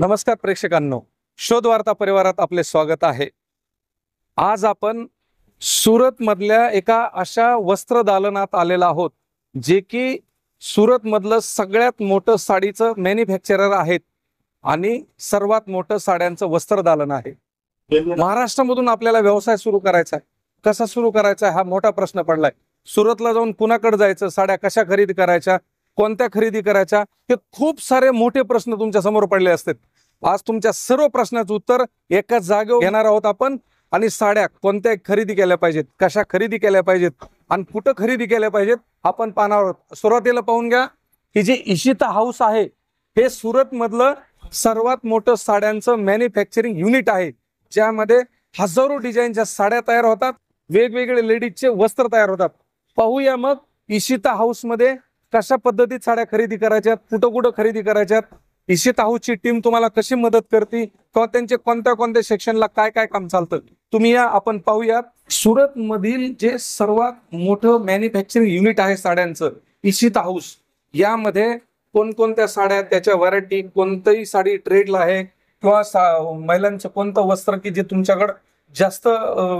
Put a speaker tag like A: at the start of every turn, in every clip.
A: नमस्कार प्रेक्षकांनो शोधवार्ता परिवारात आपले स्वागत आहे आज आपण सुरतमधल्या एका अशा वस्त्र दालनात आलेला आहोत जे की सुरतमधलं सगळ्यात मोठं साडीचं मॅन्युफॅक्चरर आहेत आणि सर्वात मोठं साड्यांचं वस्त्र दालन आहे महाराष्ट्रामधून आपल्याला व्यवसाय सुरू करायचा आहे कसा सुरू करायचा हा मोठा प्रश्न पडलाय सुरतला जाऊन कुणाकडे जायचं साड्या कशा खरेदी करायच्या कोणत्या खरेदी करायच्या हे खूप सारे मोठे प्रश्न तुमच्या समोर पडले असतात आज तुमच्या सर्व प्रश्नाचं उत्तर एकाच जागेवर घेणार आहोत आपण आणि साड्या कोणत्या खरेदी केल्या पाहिजेत कशा खरेदी केल्या पाहिजेत आणि कुठं खरेदी केल्या पाहिजेत आपण पाहणार आहोत सुरुवातीला पाहून घ्या की जे इशिता हाऊस आहे हे सुरतमधलं सर्वात मोठं साड्यांचं मॅन्युफॅक्चरिंग युनिट आहे ज्यामध्ये हजारो डिझाईनच्या साड्या तयार होतात वेगवेगळे लेडीजचे वस्त्र तयार होतात पाहूया मग इशिता हाऊसमध्ये कशा पद्धतीत साड्या खरेदी करायच्यात कुठं कुठं खरेदी करायच्यात इशित आहुची टीम तुम्हाला कशी मदत करते किंवा त्यांचे कोणत्या कोणत्या सेक्शनला काय काय काम चालतं तुम्ही या आपण पाहूयात सुरत मधील जे सर्वात मोठं मॅन्युफॅक्चरिंग युनिट आहे साड्यांचं इशित हाऊस यामध्ये कोणकोणत्या साड्या त्याच्या व्हरायटी कोणतंही साडी ट्रेडला आहे किंवा महिलांचं कोणतं वस्त्र की जे तुमच्याकडं जास्त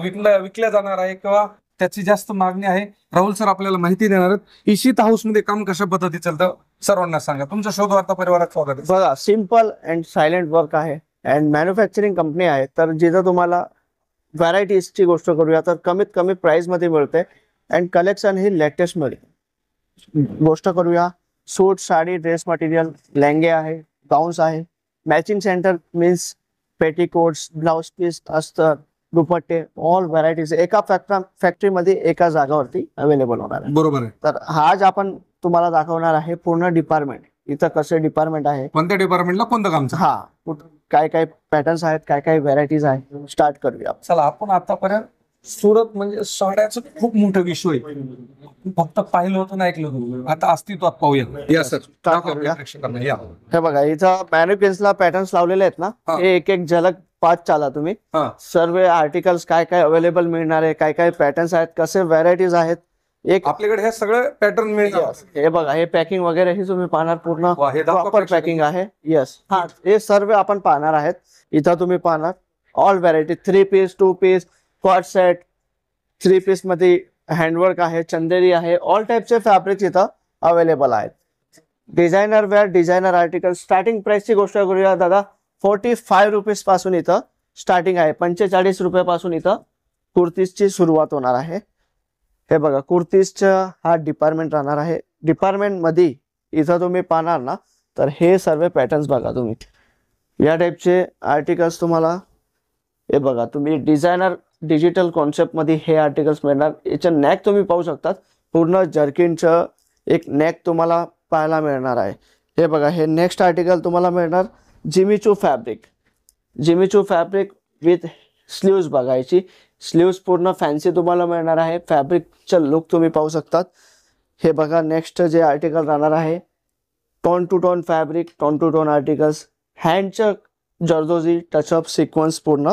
A: विकल्या विकल्या जाणार आहे किंवा त्याची जास्त मागणी आहे राहुल सर आपल्याला माहिती देणार आहेत इशित मध्ये काम कशा पद्धती चालतं सर्वांना सांगा शोध वार्ता परिवारात स्वागत आहे
B: बघा सिम्पल अँड सायलेंट वर्क आहे अँड मॅन्युफॅक्चरिंग कंपनी आहे तर जिथं तुम्हाला व्हरायटीजची गोष्ट करूया तर कमीत कमी मध्ये मिळते अँड कलेक्शन ही मध्ये गोष्ट करूया सूट साडी ड्रेस मटेरियल लेंगे आहे गाऊन्स आहे matching centre means petticoats blouse piece अस्तर दुपट्टे ऑल व्हरायटीज एका फॅक्टरीमध्ये एका जागावरती अवेलेबल होणार आहे बरोबर आहे तर आज आपण तुम्हाला दाखवणार आहे पूर्ण डिपार्टमेंट इथं कसे डिपार्टमेंट आहे कोणत्या
A: डिपार्टमेंटला कोणतं काम हा
B: काय काय पॅटर्न्स आहेत काय काय व्हरायटीज आहेत स्टार्ट करूया
A: चला आपण आतापर्यंत सुरत म्हणजे सगळ्याच खूप मोठं विश्व आहे फक्त पाहिलं होतं ना ऐकलं होतं आता अस्तित्वात पाहूया
B: हे बघा इथं मॅनिफेन्सला पॅटर्न्स लावलेले आहेत ना हे एक एक झलक पाच चाला तुम्ही सर्व आर्टिकल्स काय काय अवेलेबल मिळणार आहे काय काय पॅटर्न्स आहेत कसे व्हरायटीज आहेत एक आपल्याकडे हे सगळं पॅटर्न मिळतात हे बघा हे पॅकिंग वगैरे ही तुम्ही पाहणार पूर्ण प्रॉपर पॅकिंग आहे येस हा हे सर्व आपण पाहणार आहेत इथं तुम्ही पाहणार all variety three piece two piece quad set three piece मध्ये हँडवर्क आहे चंदेरी आहे ऑल टाईपचे फॅब्रिक इथं अवेलेबल आहेत designer wear designer article starting प्राइसची गोष्ट करूया दादा फोर्टी फाय रुपीजपासून इथं स्टार्टिंग आहे पंचेचाळीस रुपयापासून इथं कुर्तीजची सुरुवात होणार आहे हे बघा कुर्तीस हा डिपार्टमेंट राहणार आहे डिपार्टमेंटमध्ये इथं तुम्ही पाहणार ना तर हे सर्व पॅटर्न्स बघा तुम्ही या टाईपचे आर्टिकल्स तुम्हाला हे बघा तुम्ही डिझायनर डिजिटल कॉन्सेप्टमध्ये हे आर्टिकल्स मिळणार याचं नॅक तुम्ही पाहू शकतात पूर्ण जर्किनचं एक नॅक तुम्हाला पाहायला मिळणार आहे हे बघा हे नेक्स्ट आर्टिकल तुम्हाला मिळणार Jimmy Choo fabric Jimmy Choo fabric with sleeves बघायची स्लीव्स पूर्ण फॅन्सी तुम्हाला मिळणार आहे च लुक तुम्ही पाहू शकतात हे बघा नेक्स्ट जे आर्टिकल राहणार आहे tone to tone fabric tone to tone articles हँडच्या जर्दोजी टचअप सिक्वन्स पूर्ण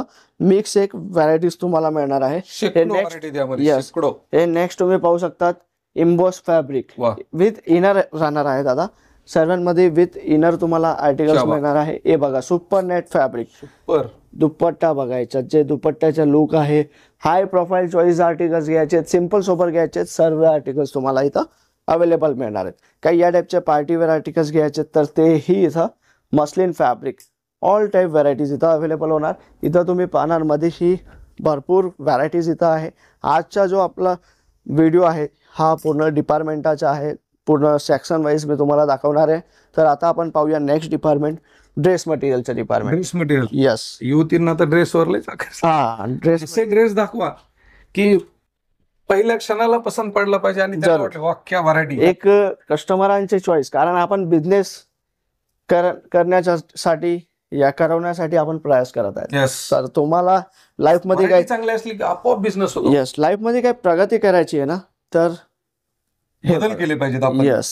B: मिक्स एक व्हरायटीज तुम्हाला मिळणार आहे हे नेक्स्ट हे नेक्स्ट तुम्ही पाहू शकतात इम्बॉस फॅब्रिक विथ इनर राहणार आहे दादा सर्वांमध्ये विथ इनर तुम्हाला आर्टिकल मिळणार आहे हे बघा सुपर नेट फॅब्रिक सुपर दुपट्टा बघायचा जे दुपट्ट्याचा लुक आहे हाय प्रोफाईल चॉईस आर्टिकल्स घ्यायचे सिम्पल सोबत घ्यायचे सर्व आर्टिकल्स तुम्हाला इथं अवेलेबल मिळणार आहेत काही या टाईपचे पार्टीवेअर आर्टिकल्स घ्यायचे तर तेही इथं muslin fabric all type varieties इथं अवेलेबल होणार इथं तुम्ही पाहणार ही भरपूर व्हरायटीज इथं आहे आजचा जो आपला व्हिडिओ आहे हा पूर्ण डिपार्टमेंटाचा आहे पूर्ण सेक्शन वाईज मी तुम्हाला दाखवणार आहे तर आता आपण पाहूया नेक्स्ट डिपार्टमेंट ड्रेस मटेरियलचं डिपार्टमेंट
A: ड्रेस मटेरियल येस युवतींना तर ड्रेसवर हा ड्रेस ड्रेस दाखवा की पहिल्या क्षणाला पसंत पडला पाहिजे आणि व्हरायटी एक
B: कस्टमरांचे चॉईस कारण आपण बिझनेस कर करण्याच्या साठी या करवण्यासाठी आपण प्रयास करत आहे तर तुम्हाला मध्ये काही
A: चांगले असली की आपोआप बिझनेस येस
B: लाईफ मध्ये काय प्रगती करायची आहे ना तर
A: बदल केले पाहिजेत आपण येस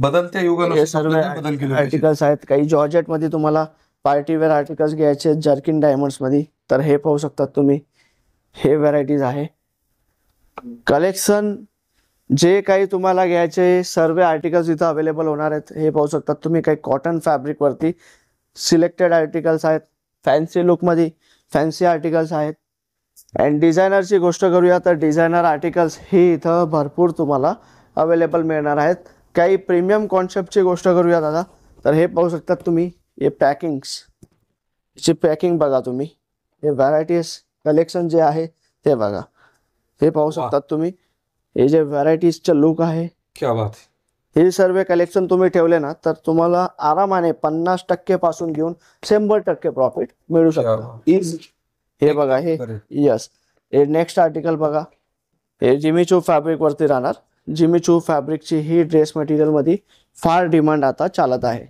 A: बदलत्या युगानुसार हे सर्व बदल केले
B: आर्टिकल्स आहेत काही जॉर्जेट मध्ये तुम्हाला पार्टीवेअर आर्टिकल्स घ्यायचे जर्किन डायमंड्स मध्ये तर हे पाहू शकतात तुम्ही हे व्हरायटीज आहे कलेक्शन जे काही तुम्हाला घ्यायचे सर्व आर्टिकल्स इथं अवेलेबल होणार आहेत हे पाहू शकतात तुम्ही काही कॉटन फॅब्रिक वरती सिलेक्टेड आर्टिकल्स आहेत फॅन्सी लुकमध्ये फॅन्सी आर्टिकल्स आहेत अँड डिझायनरची गोष्ट करूया तर डिझायनर आर्टिकल्स ही इथं भरपूर तुम्हाला अवेलेबल मिळणार आहेत काही प्रीमियम कॉन्सेप्टची गोष्ट करूया दादा तर हे पाहू शकतात तुम्ही हे पॅकिंग्स ची पॅकिंग बघा तुम्ही हे व्हरायटीज कलेक्शन जे आहे ते बघा हे पाहू शकतात तुम्ही हे जे व्हरायटीजचे लुक आहे क्या बात हे सर्व कलेक्शन तुम्ही ठेवले ना तर तुम्हाला आरामाने पन्नास टक्के पासून घेऊन शंभर टक्के प्रॉफिट मिळू शकतो इज हे बघा हे यस हे नेक्स्ट आर्टिकल बघा हे जिमी चू फॅब्रिक वरती राहणार जिमी चू फॅब्रिकची ही ड्रेस मटेरियल मध्ये फार डिमांड आता चालत आहे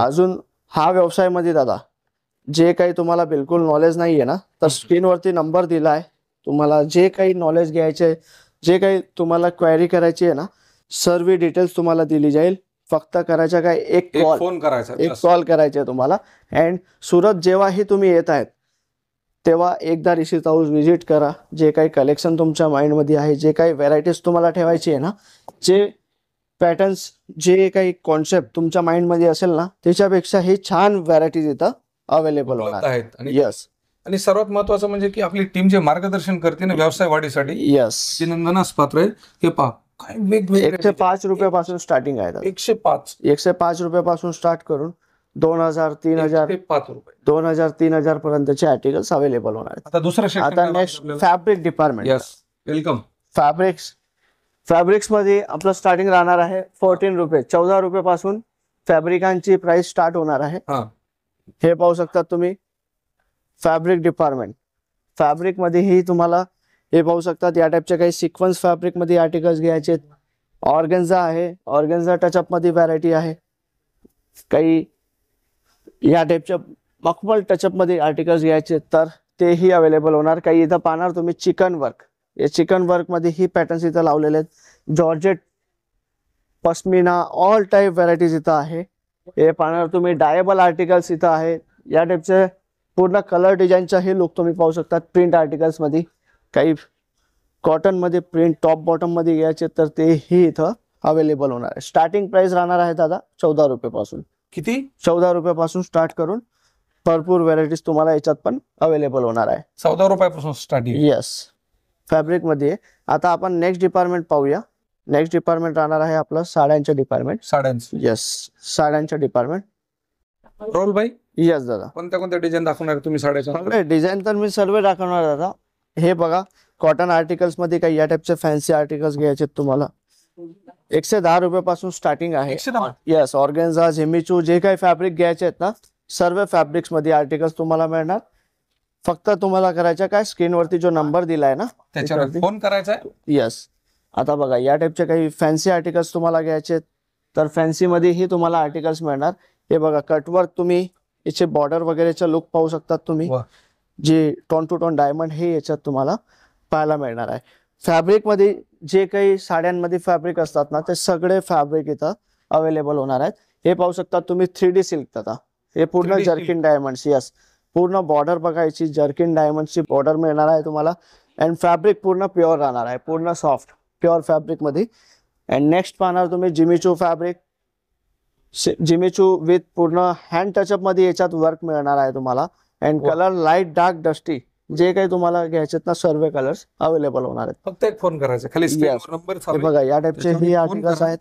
B: अजून हा व्यवसाय मध्ये दादा जे काही तुम्हाला बिलकुल नॉलेज नाहीये ना तर स्क्रीनवरती नंबर दिलाय तुम्हाला जे काही नॉलेज घ्यायचे जे काही तुम्हाला क्वेरी करायची आहे ना सर्व डिटेल्स तुम्हाला दिली जाईल फक्त करायचं काय एक कॉल फोन करायचा एक कॉल करायचा तुम्हाला अँड सुरत जेव्हाही तुम्ही येत आहेत तेव्हा एकदा रिसित हाऊस व्हिजिट करा जे काही कलेक्शन तुमच्या माइंडमध्ये आहे जे काही व्हरायटीज तुम्हाला ठेवायची आहे ना जे पॅटर्न्स जे काही कॉन्सेप्ट तुमच्या माइंडमध्ये असेल ना त्याच्यापेक्षा हे छान व्हरायटीज इथं अवेलेबल होणार आहेत यस
A: आणि सर्वात महत्वाचं म्हणजे की आपली टीम जे मार्गदर्शन करते ना व्यवसाय वाढीसाठी यस श्री नंदनास पात्र
B: आहे हे पहा एकशे पाच रुपयापासून स्टार्टिंग आहे एकशे पाच एकशे पाच रुपयापासून स्टार्ट करून दोन हजार तीन हजार पाच रुपये दोन हजार तीन हजार पर्यंतचे आर्टिकल्स अवेलेबल होणार आता दुसरं आता next fabric department welcome fabrics fabrics मध्ये आपलं स्टार्टिंग राहणार आहे फोर्टीन रुपये चौदा रुपये पासून फॅब्रिकांची प्राइस स्टार्ट होणार आहे हे पाहू शकता तुम्ही फॅब्रिक डिपार्टमेंट फॅब्रिक मध्ये ही तुम्हाला हे पाहू शकतात या टाईपच्या काही सिक्वन्स फॅब्रिकमध्ये आर्टिकल्स घ्यायचे आहेत ऑर्गन्झा आहे टचअप टचअपमध्ये व्हरायटी आहे काही या टाईपच्या मखमल टचअपमध्ये आर्टिकल्स घ्यायचे तर तेही अवेलेबल होणार काही इथं पाहणार तुम्ही चिकन वर्क या चिकन मध्ये ही पॅटर्न्स इथं लावलेले आहेत georgette pashmina all type varieties इथं आहे हे पाहणार तुम्ही डायबल आर्टिकल्स इथं आहे या टाइपचे पूर्ण कलर डिझाईनचाही हे लुक तुम्ही पाहू शकता प्रिंट आर्टिकल्समध्ये काही कॉटनमध्ये प्रिंट टॉप बॉटममध्ये घ्यायचे तर तेही इथं अवेलेबल होणार आहे स्टार्टिंग प्राइस राहणार आहे दादा चौदा रुपयापासून किती चौदा रुपयापासून स्टार्ट करून भरपूर व्हरायटीज तुम्हाला याच्यात पण अवेलेबल होणार आहे
A: चौदा रुपयापासून स्टार्टिंग
B: येस फॅब्रिकमध्ये आता आपण नेक्स्ट डिपार्टमेंट पाहूया नेक्स्ट डिपार्टमेंट राहणार आहे आपलं साड्यांच्या डिपार्टमेंट साड्यांचं येस साड्यांचे डिपार्टमेंट रोल भाई येस दादा
A: कोणत्या कोणत्या डिझाईन दाखवणार तुम्ही साड्याच्या
B: डिझाईन तर मी सर्व दाखवणार दादा हे बघा कॉटन आर्टिकल्स मध्ये काही या टाइपचे फॅन्सी आर्टिकल्स घ्यायचे तुम्हाला एकशे दहा रुपयापासून स्टार्टिंग आहे येस ऑर्गेन्झा झेमिचू जे काही फॅब्रिक घ्यायचे आहेत ना सर्व फॅब्रिक्स मध्ये आर्टिकल्स तुम्हाला मिळणार फक्त तुम्हाला करायचं काय स्क्रीनवरती जो नंबर दिलाय ना त्याच्यावरती फोन करायचा येस आता बघा या टाइपचे काही फॅन्सी आर्टिकल्स तुम्हाला घ्यायचे तर फॅन्सी मध्येही तुम्हाला आर्टिकल्स मिळणार हे बघा कटवर्क तुम्ही याचे बॉर्डर वगैरेचा लुक पाहू शकतात तुम्ही जे टॉन टू टॉन डायमंड हे याच्यात तुम्हाला पाहायला मिळणार आहे फॅब्रिकमध्ये जे काही साड्यांमध्ये फॅब्रिक असतात ना ते सगळे फॅब्रिक इथं अवेलेबल होणार आहेत हे पाहू शकता तुम्ही थ्री डी सिल्क आता हे पूर्ण जर्किन डायमंड यस पूर्ण बॉर्डर बघायची जर्किन डायमंडची बॉर्डर मिळणार आहे तुम्हाला अँड फॅब्रिक पूर्ण प्युअर राहणार आहे पूर्ण सॉफ्ट प्युअर फॅब्रिकमध्ये अँड नेक्स्ट पाहणार तुम्ही जिमीचू फॅब्रिक जिमीचू विथ पूर्ण हँड टचअप मध्ये याच्यात वर्क मिळणार आहे तुम्हाला and colour light dark dusty जे काही तुम्हाला घ्यायचे ना सर्व कलर्स अवेलेबल होणार आहेत
A: फक्त एक फोन करायचा खाली नंबर बघा या टाईपचे हे आर्टिकल्स आहेत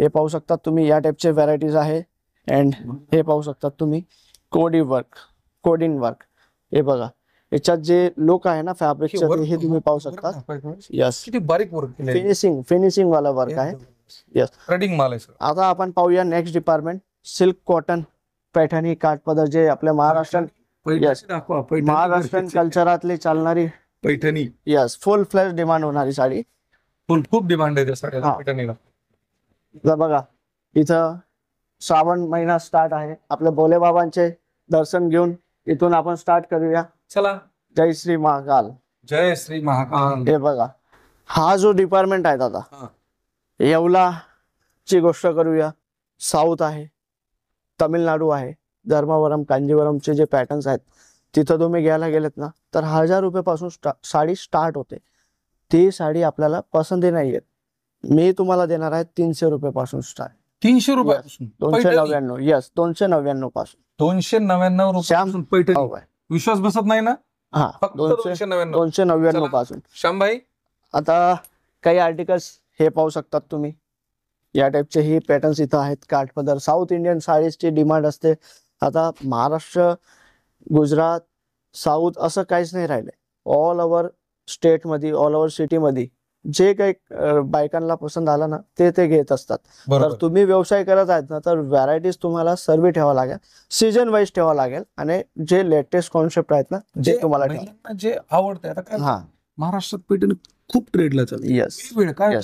B: हे पाहू शकतात तुम्ही या टाईपचे व्हरायटीज आहे अँड हे पाहू शकतात तुम्ही कोडी वर्क कोडिंग वर्क हे बघा याच्यात जे लोक आहे ना फॅब्रिकचे हे तुम्ही पाहू शकता यस किती बारीक वर्क फिनिशिंग फिनिशिंग वाला वर्क आहे यस ट्रेडिंग माल आहे आता आपण पाहूया next department silk cotton Paithani काठपदर जे आपल्या महाराष्ट्रात पैठणी कल्चरातली चालणारी Paithani yes full flash demand होणारी साडी
A: फुल खूप डिमांड आहे त्या पैठणीला
B: बघा इथं श्रावण महिना स्टार्ट आहे आपल्या भोले बाबांचे दर्शन घेऊन इथून आपण स्टार्ट करूया चला जय श्री महाकाल
A: जय श्री महाकाल हे
B: बघा हा जो डिपार्टमेंट आहे दादा येवला ची गोष्ट करूया साऊथ आहे तमिळनाडू आहे धर्मावरम कांजीवरमचे जे पॅटर्न्स आहेत तिथं तुम्ही घ्यायला गेलेत ना तर हजार रुपयापासून स्टा साडी स्टार्ट होते ती साडी आपल्याला पसंती नाही येत मी तुम्हाला देणार आहे तीनशे रुपयापासून स्टार्ट
A: तीनशे रुपयापासून दोनशे नव्याण्णव
B: येस दोनशे नव्याण्णव पासून दोनशे नव्याण्णव हो विश्वास बसत नाही ना हा दोनशे नव्याण्णव दोनशे नव्याण्णव पासून भाई आता काही आर्टिकल्स हे पाहू शकतात तुम्ही या टाईपचे हे पॅटर्न्स इथं आहेत काठपदर साऊथ इंडियन साडीजची डिमांड असते आता महाराष्ट्र गुजरात साऊथ असं काहीच नाही राहिलंय ऑल ओव्हर स्टेटमध्ये ऑल ओव्हर सिटीमध्ये जे काही बायकांना पसंत आलं ना ते ते घेत असतात तर तुम्ही व्यवसाय करत आहेत ना तर व्हरायटीज तुम्हाला सर्व ठेवा लागेल सीजन वाईज ठेवा लागेल आणि जे लेटेस्ट कॉन्सेप्ट आहेत ना जे तुम्हाला
A: जे आवडतं हा महाराष्ट्रात पेटन खूप ट्रेडला चालू काय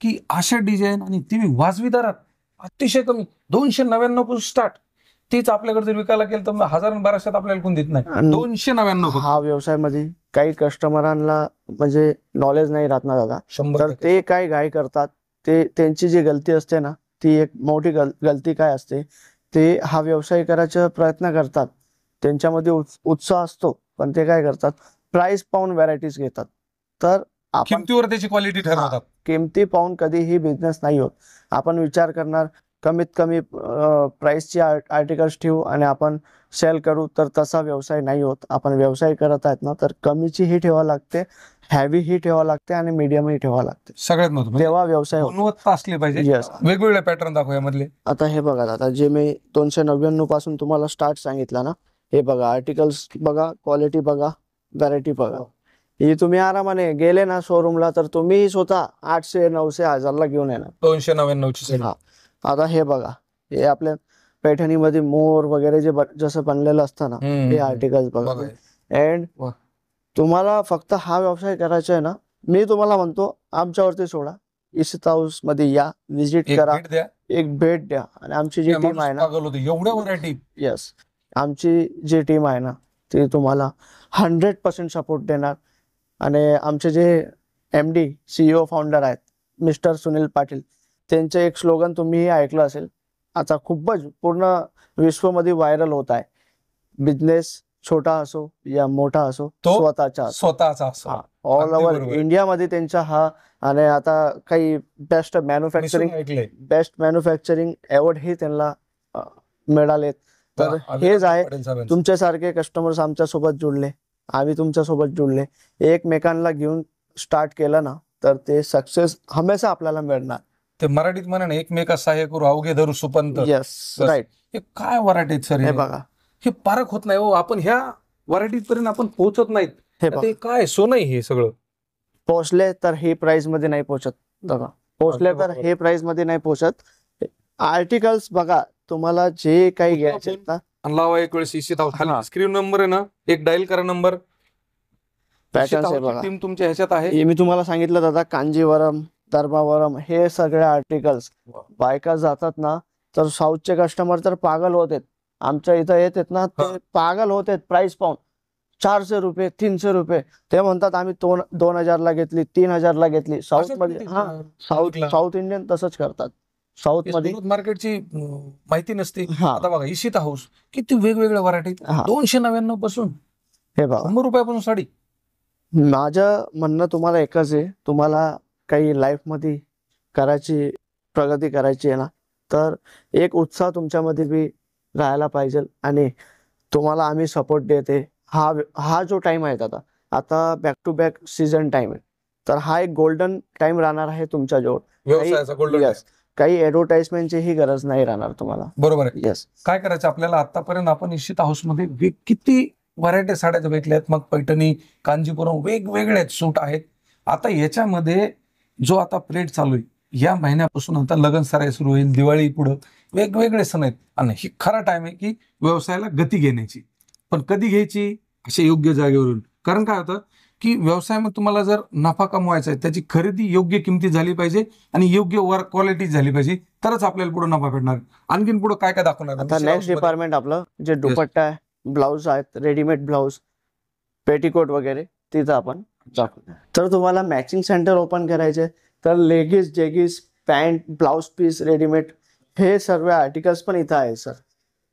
A: की अशा डिझाईन आणि ती वाजवी दरात अतिशय कमी दोनशे नव्याण्णव पासून स्टार्ट तीच आपल्याकडे जर विकायला गेलं तर हजार बाराशेत आपल्याला कोण देत नाही दोनशे
B: नव्याण्णव हा मध्ये काही कस्टमरांना म्हणजे नॉलेज नाही राहत ना दादा शंभर तर ते काय गाय करतात ते त्यांची जी गलती असते ना ती एक मोठी गलती काय असते ते हा व्यवसाय करायचा प्रयत्न करतात त्यांच्यामध्ये उत्साह असतो पण ते काय करतात प्राइस पाहून व्हरायटीज घेतात तर
A: किमतीवर त्याची क्वालिटी ठरवतात
B: किमती पाहून कधीही बिझनेस नाही होत आपण विचार करणार कमीत कमी प्राइस आर्ट आर्टिकल्स ठेवू आणि आपण सेल करू तर तसा व्यवसाय नाही होत आपण व्यवसाय करत आहेत ना तर कमीची ही ठेवा लागते हॅवी ही ठेवा लागते आणि मीडियम ही ठेवा लागते सगळ्यात महत्व म्हणजे तेव्हा व्यवसाय
A: असले पाहिजे वेगवेगळे पॅटर्न दाखवू मधले
B: आता हे बघा आता जे मी दोनशे नव्याण्णव पासून तुम्हाला स्टार्ट सांगितलं ना हे बघा आर्टिकल्स बघा क्वालिटी बघा व्हरायटी बघा ही हो. तुम्ही आरामाने गेले ना शोरूमला तर तुम्ही स्वतः आठशे नऊशे हजारला घेऊन येणार दोनशे नव्याण्णव ची हा आता हे बघा हे आपल्या पैठणीमध्ये मोर वगैरे जे जसं बनलेलं असतं ना हे आर्टिकल्स बघा अँड तुम्हाला फक्त हा व्यवसाय करायचा आहे ना मी तुम्हाला म्हणतो आमच्यावरती सोडा इस्ट हाऊस मध्ये या व्हिजिट करा एक भेट द्या आणि आमची जी टीम आहे ना
A: एवढ्या व्हरायटी
B: येस आमची जी टीम आहे ना ती तुम्हाला हंड्रेड पर्सेंट सपोर्ट देणार आणि आमचे जे एम डी सीईओ फाउंडर आहेत मिस्टर सुनील पाटील त्यांचं एक स्लोगन तुम्हीही ऐकलं असेल आता खूपच पूर्ण विश्वमध्ये व्हायरल होत आहे बिझनेस छोटा असो या मोठा असो स्वतःचा
A: स्वतःचा असो ऑल ओव्हर
B: इंडियामध्ये त्यांचा हा आणि आता काही best manufacturing best manufacturing award हे त्यांना मिळालेत तर हेच आहे तुमच्यासारखे कस्टमर्स आमच्या सोबत जुळले आम्ही तुमच्या सोबत जुळले एकमेकांना घेऊन स्टार्ट केलं ना तर ते सक्सेस हमेशा आपल्याला मिळणार
A: ते मराठीत म्हणा ना एकमेका सहाय्य करू अवघे धरू सुपंत राईट हे काय वरायटी सर हे बघा हे पारख होत नाही हो आपण ह्या वराठीत पर्यंत आपण
B: पोहोचत नाहीत ते काय सोनं हे सगळं पोहोचले तर हे प्राइस मध्ये नाही पोहोचत बघा पोहोचले तर हे प्राइस मध्ये नाही पोहोचत आर्टिकल्स बघा तुम्हाला जे काही घ्यायचे
A: एक वेळेस स्क्रीन नंबर आहे ना एक डायल करा नंबर
B: पॅटर्न तुमच्या ह्याच्यात आहे हे मी तुम्हाला सांगितलं दादा कांजीवरम धर्मावरम हे सगळे आर्टिकल्स बायका जातात ना तर साऊथचे कस्टमर तर पागल होते आमच्या इथं येत आहेत ना ते पागल होत आहेत प्राइस पाहून चारशे रुपये तीनशे रुपये ते म्हणतात आम्ही दोन दोन हजारला घेतली तीन हजारला घेतली साऊथ मध्ये हा साऊथ साऊथ इंडियन तसंच करतात साऊथ मध्ये
A: मार्केटची माहिती नसते आता बघा इशित हाऊस किती वेगवेगळ्या व्हरायटी दोनशे
B: नव्याण्णव पासून हे बघा रुपयापासून साडी माझं म्हणणं तुम्हाला एकच आहे तुम्हाला काही लाईफमध्ये करायची प्रगती करायची आहे ना तर एक उत्साह तुमच्यामध्ये बी राहायला पाहिजे आणि तुम्हाला आम्ही सपोर्ट देते हा हा जो टाईम आहे आता आता back to back season time आहे तर हा एक गोल्डन टाइम राहणार आहे तुमच्याजवळ यस काही ऍडव्हर्टाइजमेंटची ही गरज नाही राहणार तुम्हाला
A: बरोबर आहे येस काय करायचं आपल्याला आतापर्यंत आपण इशित हाऊसमध्ये किती व्हरायटी साड्या बघितल्या आहेत मग पैठणी कांजीपुरम वेगवेगळे सूट आहेत आता याच्यामध्ये जो आता प्लेट चालू आहे या महिन्यापासून आता लगन सराय सुरू होईल दिवाळी पुढं वेगवेगळे सण आहेत आणि ही खरा टाइम आहे की व्यवसायाला गती घेण्याची पण कधी घ्यायची अशा योग्य जागेवरून कारण काय होतं की व्यवसायामध्ये तुम्हाला जर नफा कमवायचा आहे त्याची खरेदी योग्य किमती झाली पाहिजे आणि योग्य वर्क क्वालिटी झाली पाहिजे तरच आपल्याला पुढे नफा भेटणार आणखीन पुढे काय काय
B: दाखवणार आता नेक्स्ट डिपार्टमेंट आपलं जे दुपट्टा आहे ब्लाऊज आहेत रेडीमेड ब्लाऊज पेटीकोट वगैरे तिथं आपण तर तुम्हाला मॅचिंग सेंटर ओपन करायचे तर leggings jeggings pant blouse piece readymade हे सर्व आर्टिकल्स पण इथं आहे सर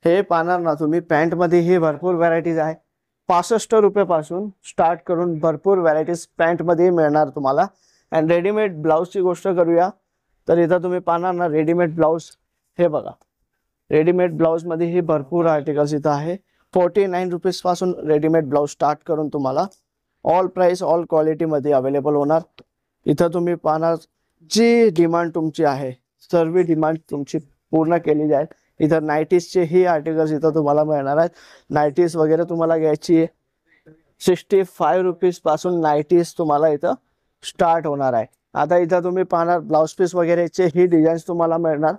B: हे पाहणार ना तुम्ही पॅन्टमध्ये ही भरपूर व्हरायटीज आहे पासष्ट पासून स्टार्ट करून भरपूर व्हरायटीज मध्ये मिळणार तुम्हाला अँड रेडीमेड ची गोष्ट करूया तर इथं तुम्ही पाहणार ना रेडीमेड ब्लाऊज हे बघा रेडीमेड ब्लाऊजमध्ये हे भरपूर आर्टिकल्स इथं आहे फोर्टी नाईन पासून रेडीमेड ब्लाऊज स्टार्ट करून तुम्हाला ऑल प्राईस ऑल क्वालिटीमध्ये अवेलेबल होणार इथं तुम्ही पाहणार जी डिमांड तुमची आहे सर्व डिमांड तुमची पूर्ण केली जाईल इथं नाईटीजचे ही आर्टिकल्स इथं तुम्हाला मिळणार आहेत नाईटीज वगैरे तुम्हाला घ्यायची आहे सिक्स्टी रुपीस पासून नाईटीज तुम्हाला इथं स्टार्ट होणार आहे आता इथं तुम्ही पाहणार ब्लाऊज पीस वगैरेचे ही डिझाईन्स तुम्हाला मिळणार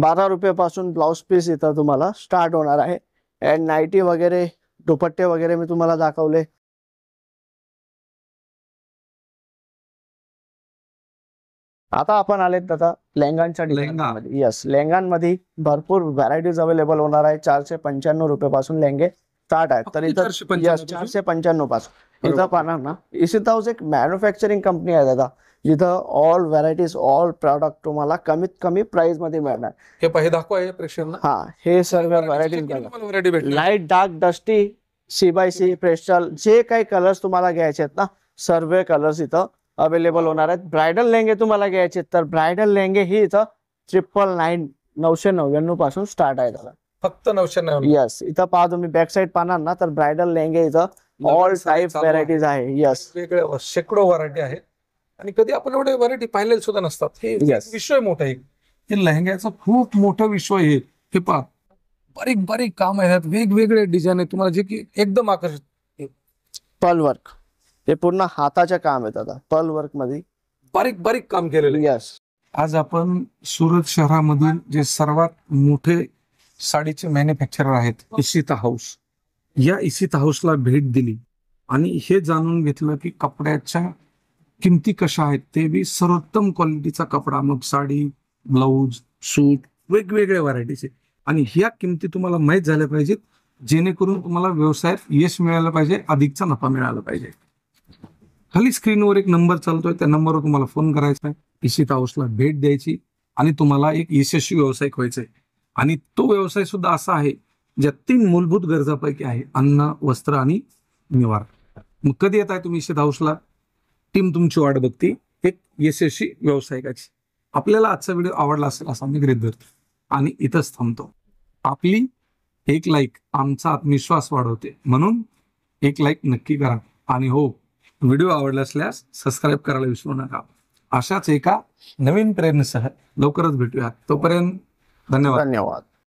B: बारा रुपयापासून ब्लाऊज पीस इथं तुम्हाला स्टार्ट होणार आहे अँड नाईटी वगैरे दुपट्टे वगैरे मी तुम्हाला दाखवले आता आपण आले आता लेंगांच्या डिझाईनमध्ये येस लेंगांमध्ये भरपूर व्हरायटीज अवेलेबल होणार आहे चारशे पंच्याण्णव रुपये पासून लेंगे स्टार्ट आहेत तर इथं चारशे पंच्याण्णव पासून इथं पाहणार ना हाऊस एक मॅन्युफॅक्चरिंग कंपनी आहे दादा जिथं ऑल व्हरायटीज ऑल प्रॉडक्ट तुम्हाला कमीत कमी प्राइस मध्ये मिळणार
A: हे पाहिजे दाखवा
B: हा हे सर्व व्हरायटी लाईट डार्क डस्टी सी बाय सी फ्रेशल जे काही कलर्स तुम्हाला घ्यायचे आहेत ना सर्व कलर्स इथं अवेलेबल होणार आहेत ब्रायडल लेंगे तुम्हाला घ्यायचे तर ब्रायडल लेंगे ही इथं ट्रिपल नाईन नऊशे नव्याण्णव पासून स्टार्ट आहे त्याला
A: फक्त नऊशे नव्याण्णव येस
B: इथं पहा तुम्ही बॅक साईड पाहणार ना तर ब्रायडल लेंगे इथं ऑल टाईप व्हरायटीज आहे येस वेगळ्या शेकडो व्हरायटी
A: आहेत आणि कधी आपण एवढे व्हरायटी पाहिलेले सुद्धा नसतात हे विश्व मोठा मोठं एक हे लेहंग्याचं खूप मोठं विश्व आहे हे पहा बारीक बारीक काम आहेत वेगवेगळे डिझाईन आहेत तुम्हाला जे की एकदम आकर्षित
B: वर्क हे पूर्ण हाताच्या काम आहेत आता पर्ल वर्क मध्ये बारीक बारीक काम केलेलं यस
A: आज आपण सुरत शहरामधील जे सर्वात मोठे साडीचे मॅन्युफॅक्चरर आहेत इशिता हाऊस या इशिता हाऊसला भेट दिली आणि हे जाणून घेतलं की कपड्याच्या किमती कशा आहेत ते बी सर्वोत्तम क्वालिटीचा कपडा मग साडी ब्लाऊज सूट वेगवेगळ्या व्हरायटीचे आणि ह्या किमती तुम्हाला माहीत झाल्या पाहिजेत जेणेकरून तुम्हाला व्यवसायात यश मिळायला पाहिजे अधिकचा नफा मिळाला पाहिजे खाली स्क्रीनवर एक नंबर चालतोय त्या नंबरवर तुम्हाला फोन करायचा आहे इशित हाऊसला भेट द्यायची आणि तुम्हाला एक यशस्वी व्यावसायिक व्हायचा आहे आणि तो व्यवसाय सुद्धा असा आहे ज्या तीन मूलभूत गरजापैकी आहे अन्न वस्त्र आणि निवार मग कधी येत आहे तुम्ही इशित हाऊसला टीम तुमची वाट बघती एक यशस्वी व्यावसायिकाची आपल्याला आजचा व्हिडिओ आवडला असेल असा मी गृहित धरतो आणि इथंच थांबतो आपली एक लाईक आमचा आत्मविश्वास वाढवते म्हणून एक लाईक नक्की करा आणि हो व्हिडिओ आवडला असल्यास सबस्क्राईब करायला विसरू नका अशाच एका नवीन प्रेरणेसह लवकरच भेटूया तोपर्यंत धन्यवाद धन्यवाद